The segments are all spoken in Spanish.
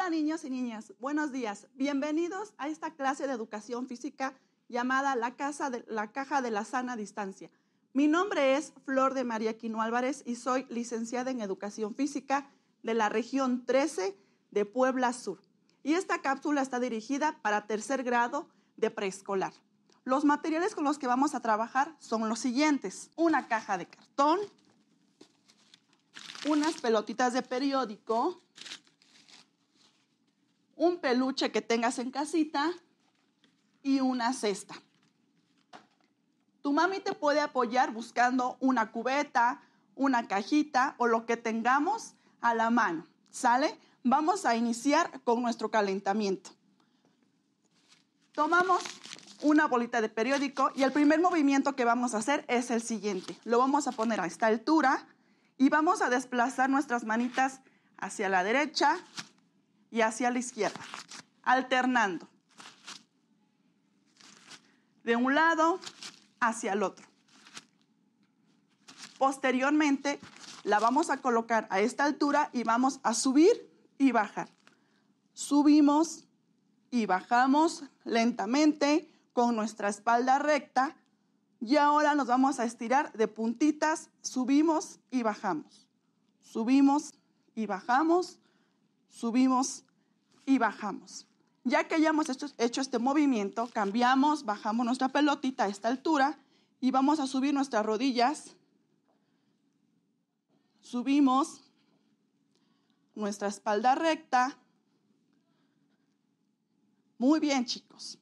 Hola niños y niñas, buenos días. Bienvenidos a esta clase de educación física llamada la, casa de, la Caja de la Sana Distancia. Mi nombre es Flor de María Quino Álvarez y soy licenciada en Educación Física de la región 13 de Puebla Sur. Y esta cápsula está dirigida para tercer grado de preescolar. Los materiales con los que vamos a trabajar son los siguientes. Una caja de cartón, unas pelotitas de periódico, un peluche que tengas en casita y una cesta. Tu mami te puede apoyar buscando una cubeta, una cajita o lo que tengamos a la mano. ¿Sale? Vamos a iniciar con nuestro calentamiento. Tomamos una bolita de periódico y el primer movimiento que vamos a hacer es el siguiente. Lo vamos a poner a esta altura y vamos a desplazar nuestras manitas hacia la derecha, y hacia la izquierda, alternando de un lado hacia el otro. Posteriormente, la vamos a colocar a esta altura y vamos a subir y bajar. Subimos y bajamos lentamente con nuestra espalda recta y ahora nos vamos a estirar de puntitas, subimos y bajamos. Subimos y bajamos subimos y bajamos. Ya que hayamos hecho, este movimiento, cambiamos, bajamos nuestra pelotita a esta altura y vamos a subir nuestras rodillas. Subimos nuestra espalda recta. Muy bien, chicos.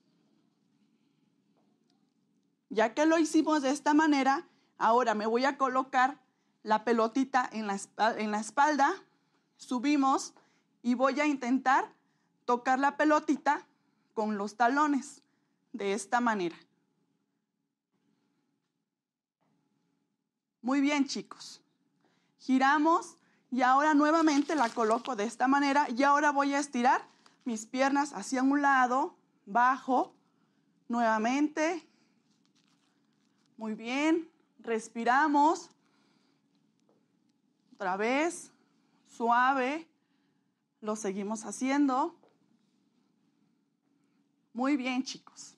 Ya que lo hicimos de esta manera, ahora me voy a colocar la pelotita en la, en la espalda. Subimos y voy a intentar tocar la pelotita con los talones, de esta manera. Muy bien, chicos. Giramos y ahora nuevamente la coloco de esta manera y ahora voy a estirar mis piernas hacia un lado, bajo, nuevamente. Muy bien, respiramos. Otra vez, suave. Lo seguimos haciendo. Muy bien, chicos.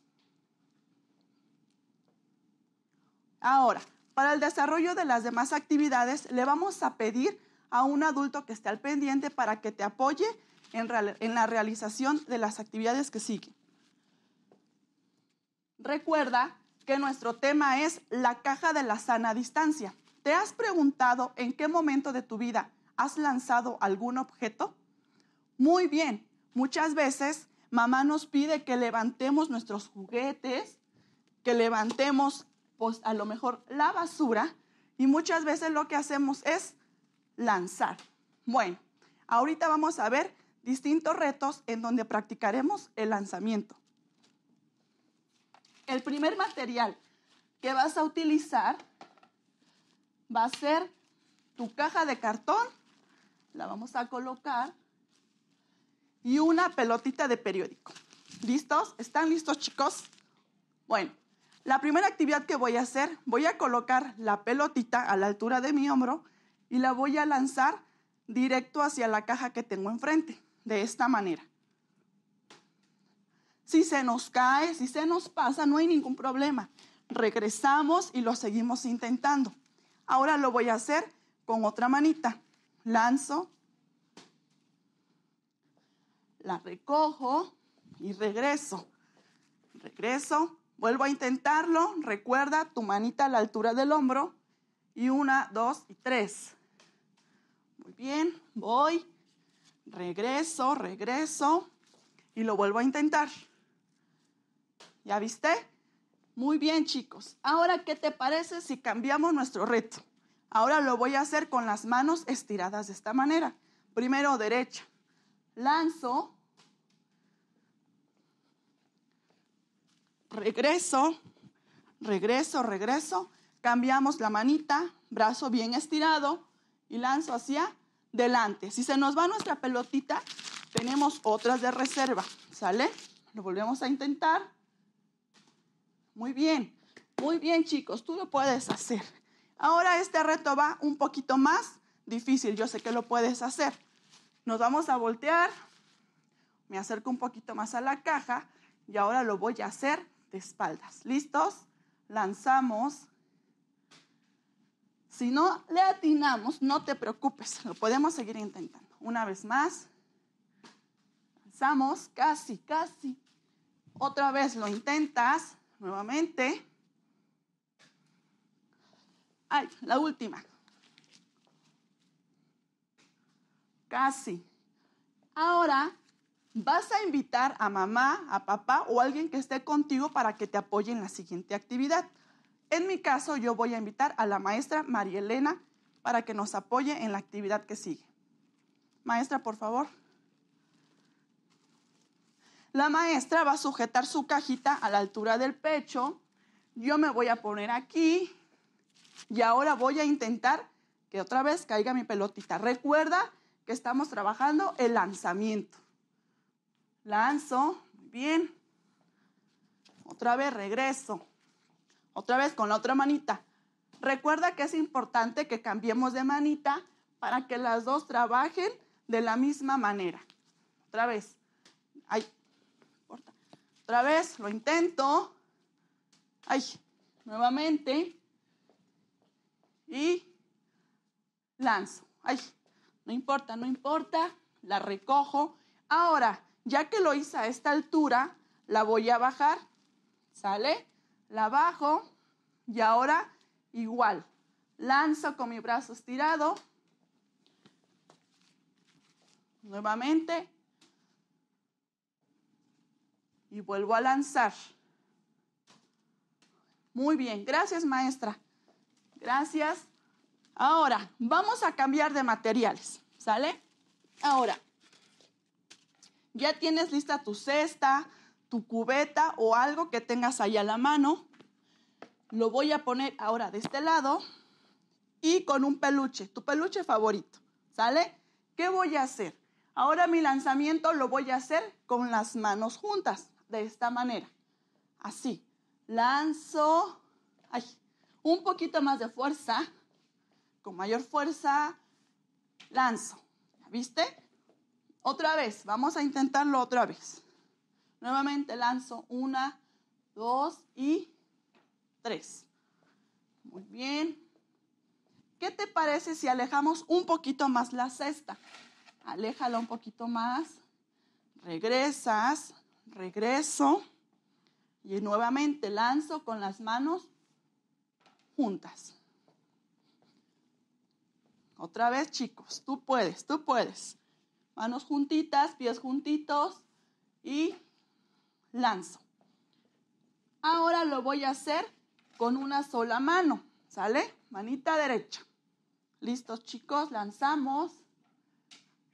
Ahora, para el desarrollo de las demás actividades, le vamos a pedir a un adulto que esté al pendiente para que te apoye en, la realización de las actividades que siguen. Recuerda que nuestro tema es la caja de la sana distancia. ¿Te has preguntado en qué momento de tu vida has lanzado algún objeto? Muy bien, muchas veces mamá nos pide que levantemos nuestros juguetes, que levantemos pues, a lo mejor la basura y muchas veces lo que hacemos es lanzar. Bueno, ahorita vamos a ver distintos retos en donde practicaremos el lanzamiento. El primer material que vas a utilizar va a ser tu caja de cartón. La vamos a colocar y una pelotita de periódico. ¿Listos? ¿Están listos, chicos? Bueno, la primera actividad que voy a hacer, voy a colocar la pelotita a la altura de mi hombro y la voy a lanzar directo hacia la caja que tengo enfrente, de esta manera. Si se nos cae, si se nos pasa, no hay ningún problema. Regresamos y lo seguimos intentando. Ahora lo voy a hacer con otra manita. Lanzo, la recojo y regreso. Regreso, vuelvo a intentarlo. Recuerda tu manita a la altura del hombro. Y una, dos y tres. Muy bien, voy, regreso, regreso y lo vuelvo a intentar. ¿Ya viste? Muy bien, chicos. Ahora, ¿qué te parece si cambiamos nuestro reto? Ahora lo voy a hacer con las manos estiradas de esta manera. Primero derecha. Lanzo regreso, regreso, regreso, cambiamos la manita, brazo bien estirado y lanzo hacia delante. Si se nos va nuestra pelotita, tenemos otras de reserva, ¿sale? Lo volvemos a intentar. Muy bien, muy bien chicos, tú lo puedes hacer. Ahora este reto va un poquito más difícil, yo sé que lo puedes hacer. Nos vamos a voltear, me acerco un poquito más a la caja y ahora lo voy a hacer de espaldas. ¿Listos? Lanzamos. Si no le atinamos, no te preocupes, lo podemos seguir intentando. Una vez más, lanzamos, casi, casi. Otra vez lo intentas, nuevamente. Ay, la última. Casi. Ahora vas a invitar a mamá, a papá o alguien que esté contigo para que te apoye en la siguiente actividad. En mi caso, yo voy a invitar a la maestra María Elena para que nos apoye en la actividad que sigue. Maestra, por favor. La maestra va a sujetar su cajita a la altura del pecho. Yo me voy a poner aquí y ahora voy a intentar que otra vez caiga mi pelotita. Recuerda que estamos trabajando el lanzamiento lanzo, bien. Otra vez regreso. Otra vez con la otra manita. Recuerda que es importante que cambiemos de manita para que las dos trabajen de la misma manera. Otra vez. Ay, Otra vez, lo intento. Ay, nuevamente. Y lanzo. Ay, no importa, no importa. La recojo. Ahora, ya que lo hice a esta altura, la voy a bajar. ¿Sale? La bajo. Y ahora igual. Lanzo con mi brazo estirado. Nuevamente. Y vuelvo a lanzar. Muy bien. Gracias, maestra. Gracias. Ahora, vamos a cambiar de materiales. ¿Sale? Ahora, ya tienes lista tu cesta, tu cubeta o algo que tengas ahí a la mano. Lo voy a poner ahora de este lado y con un peluche, tu peluche favorito, ¿sale? ¿Qué voy a hacer? Ahora mi lanzamiento lo voy a hacer con las manos juntas, de esta manera. Así. Lanzo ay, un poquito más de fuerza, con mayor fuerza, lanzo. ¿Viste? Otra vez, vamos a intentarlo otra vez. Nuevamente lanzo una, dos y tres. Muy bien. ¿Qué te parece si alejamos un poquito más la cesta? Aléjalo un poquito más. Regresas, regreso y nuevamente lanzo con las manos juntas. Otra vez, chicos, tú puedes, tú puedes manos juntitas, pies juntitos y lanzo. Ahora lo voy a hacer con una sola mano, ¿sale? Manita derecha. Listos chicos, lanzamos.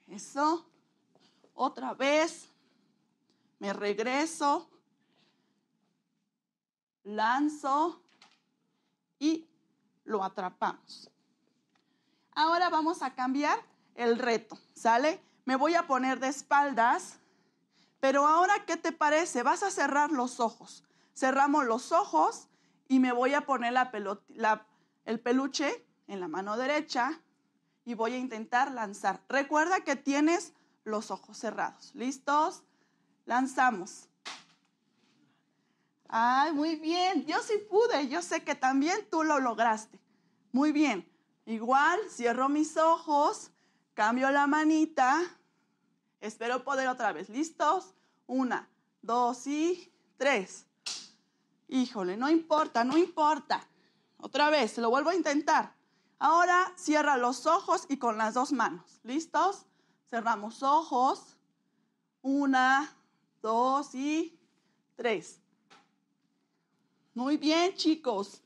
Eso. Otra vez. Me regreso. Lanzo. Y lo atrapamos. Ahora vamos a cambiar el reto, ¿sale? me voy a poner de espaldas, pero ahora, ¿qué te parece? Vas a cerrar los ojos. Cerramos los ojos y me voy a poner la el peluche en la mano derecha y voy a intentar lanzar. Recuerda que tienes los ojos cerrados. ¿Listos? Lanzamos. Ay, muy bien. Yo sí pude. Yo sé que también tú lo lograste. Muy bien. Igual, cierro mis ojos Cambio la manita. Espero poder otra vez. ¿Listos? Una, dos y tres. Híjole, no importa, no importa. Otra vez, lo vuelvo a intentar. Ahora cierra los ojos y con las dos manos. ¿Listos? Cerramos ojos. Una, dos y tres. Muy bien, chicos.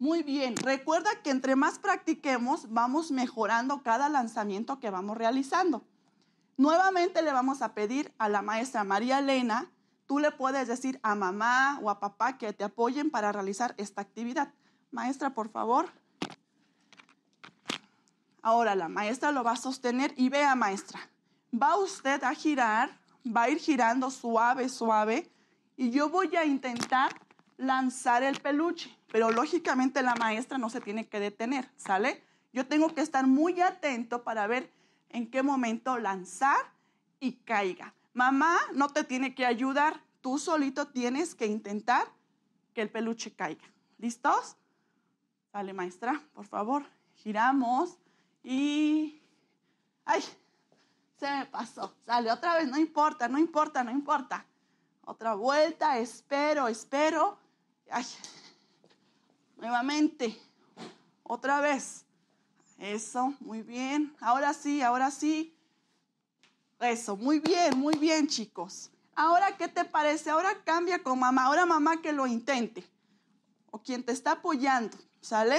Muy bien, recuerda que entre más practiquemos, vamos mejorando cada lanzamiento que vamos realizando. Nuevamente le vamos a pedir a la maestra María Elena, tú le puedes decir a mamá o a papá que te apoyen para realizar esta actividad. Maestra, por favor. Ahora la maestra lo va a sostener y vea, maestra, va usted a girar, va a ir girando suave, suave, y yo voy a intentar lanzar el peluche, pero lógicamente la maestra no se tiene que detener, ¿sale? Yo tengo que estar muy atento para ver en qué momento lanzar y caiga. Mamá no te tiene que ayudar, tú solito tienes que intentar que el peluche caiga. ¿Listos? Sale maestra, por favor. Giramos y... ¡Ay! Se me pasó. Sale otra vez, no importa, no importa, no importa. Otra vuelta, espero, espero. Ay, nuevamente, otra vez. Eso, muy bien. Ahora sí, ahora sí. Eso, muy bien, muy bien, chicos. Ahora, ¿qué te parece? Ahora cambia con mamá. Ahora mamá que lo intente. O quien te está apoyando, ¿sale?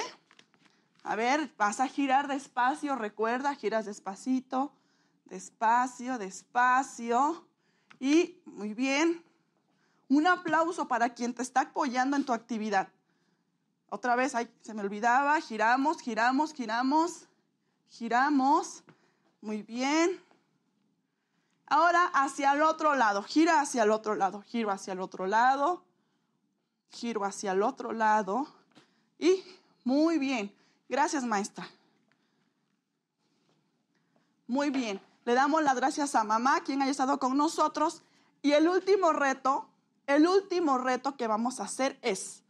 A ver, vas a girar despacio, recuerda, giras despacito, despacio, despacio. Y muy bien, un aplauso para quien te está apoyando en tu actividad. Otra vez, se me olvidaba, giramos, giramos, giramos, giramos. Muy bien. Ahora hacia el otro lado, gira hacia el otro lado, giro hacia el otro lado, giro hacia el otro lado. Y muy bien. Gracias, maestra. Muy bien. Le damos las gracias a mamá, quien haya estado con nosotros. Y el último reto el último reto que vamos a hacer es,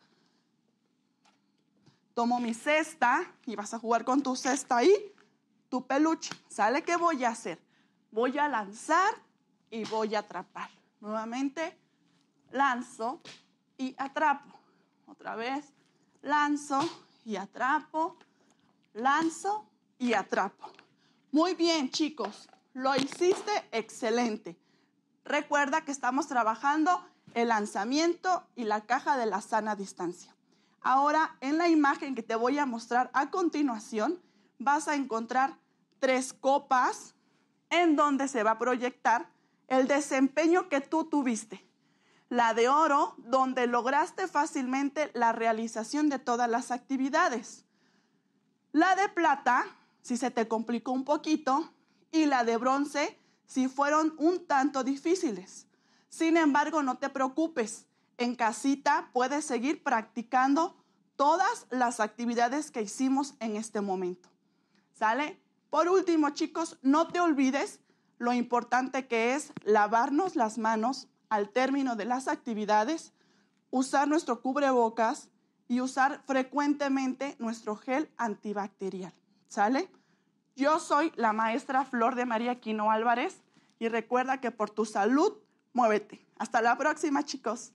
tomo mi cesta y vas a jugar con tu cesta ahí, tu peluche. ¿Sale qué voy a hacer? Voy a lanzar y voy a atrapar. Nuevamente, lanzo y atrapo. Otra vez, lanzo y atrapo, lanzo y atrapo. Muy bien, chicos, lo hiciste excelente. Recuerda que estamos trabajando el lanzamiento y la caja de la sana distancia. Ahora, en la imagen que te voy a mostrar a continuación, vas a encontrar tres copas en donde se va a proyectar el desempeño que tú tuviste. La de oro, donde lograste fácilmente la realización de todas las actividades. La de plata, si se te complicó un poquito. Y la de bronce, si fueron un tanto difíciles. Sin embargo, no te preocupes, en casita puedes seguir practicando todas las actividades que hicimos en este momento. ¿Sale? Por último, chicos, no te olvides lo importante que es lavarnos las manos al término de las actividades, usar nuestro cubrebocas y usar frecuentemente nuestro gel antibacterial. ¿Sale? Yo soy la maestra Flor de María Quino Álvarez y recuerda que por tu salud muévete. Hasta la próxima, chicos.